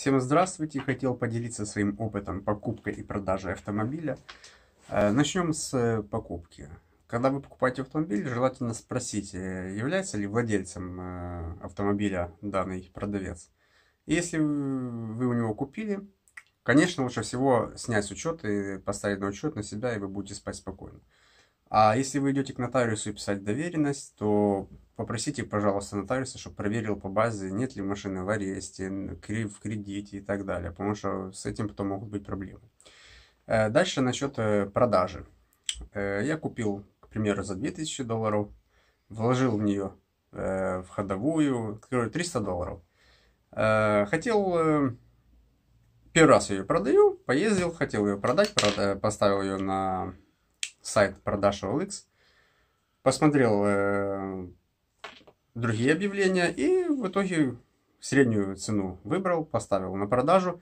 Всем здравствуйте! Хотел поделиться своим опытом покупки и продажи автомобиля. Э, начнем с э, покупки. Когда вы покупаете автомобиль, желательно спросить, э, является ли владельцем автомобиля данный продавец. Если вы у него купили, конечно, лучше всего снять с учета и поставить на учет на себя, и вы будете спать спокойно. А если вы идете к нотариусу и писать доверенность, то Попросите, пожалуйста, нотариуса, чтобы проверил по базе, нет ли машины в аресте, в кредите и так далее, потому что с этим потом могут быть проблемы. Э, дальше насчет э, продажи. Э, я купил, к примеру, за 2000 долларов, вложил в нее в ходовую, 300 долларов. Хотел, первый раз ее продаю, поездил, хотел ее продать, поставил ее на сайт продаж OLX, посмотрел другие объявления и в итоге среднюю цену выбрал, поставил на продажу.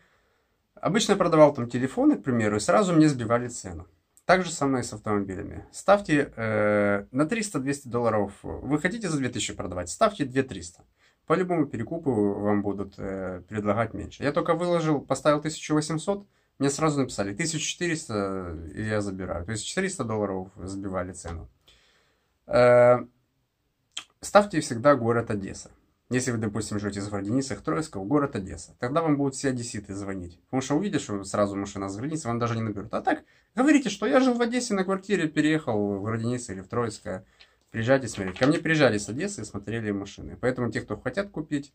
Обычно продавал там телефоны, к примеру, и сразу мне сбивали цену. Так же самое с автомобилями. Ставьте э, на 300-200 долларов. Вы хотите за 2000 продавать, ставьте 2300. По любому перекупу вам будут э, предлагать меньше. Я только выложил, поставил 1800, мне сразу написали 1400, и я забираю. То есть 400 долларов сбивали цену. Э, Ставьте всегда город Одесса. Если вы, допустим, живете в Орденицах, Троицкого, город Одесса, тогда вам будут все одесситы звонить. Потому что увидишь что сразу машина с границы, вам даже не наберут. А так, говорите, что я жил в Одессе на квартире, переехал в Орденицы или в Троицкое. Приезжайте смотреть. Ко мне приезжали с Одессы и смотрели машины. Поэтому те, кто хотят купить,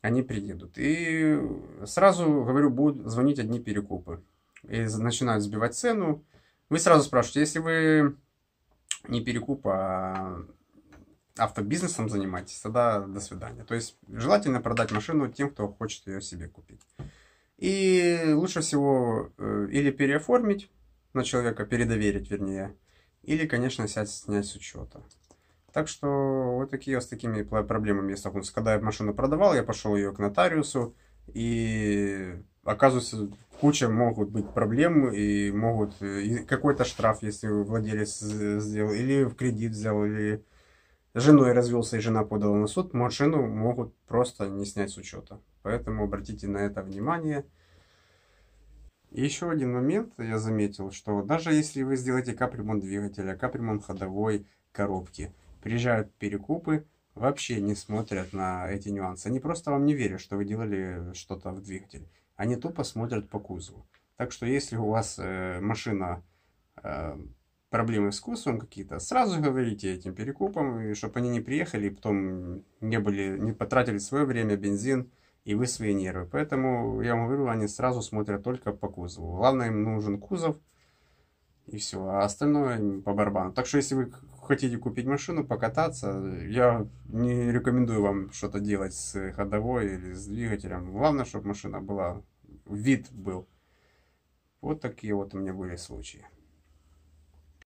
они приедут. И сразу, говорю, будут звонить одни перекупы. И начинают сбивать цену. Вы сразу спрашиваете, если вы не перекуп, а автобизнесом занимаетесь, тогда до свидания. То есть желательно продать машину тем, кто хочет ее себе купить. И лучше всего э, или переоформить на человека, передоверить вернее, или, конечно, сядь снять с учета. Так что вот такие вот с такими проблемами я столкнулся. Когда я машину продавал, я пошел ее к нотариусу, и оказывается, куча могут быть проблем, и могут э, какой-то штраф, если владелец сделал, или в кредит взял, или с женой развелся и жена подала на суд, машину могут просто не снять с учета. Поэтому обратите на это внимание. И еще один момент я заметил, что даже если вы сделаете капремонт двигателя, капремонт ходовой коробки, приезжают перекупы, вообще не смотрят на эти нюансы. Они просто вам не верят, что вы делали что-то в двигателе. Они тупо смотрят по кузову. Так что если у вас э, машина э, проблемы с вкусом какие-то, сразу говорите этим перекупам, чтобы они не приехали и потом не, были, не потратили свое время, бензин и вы свои нервы. Поэтому, я вам говорю, они сразу смотрят только по кузову. Главное, им нужен кузов и все, а остальное по барбану. Так что, если вы хотите купить машину, покататься, я не рекомендую вам что-то делать с ходовой или с двигателем. Главное, чтобы машина была, вид был. Вот такие вот у меня были случаи.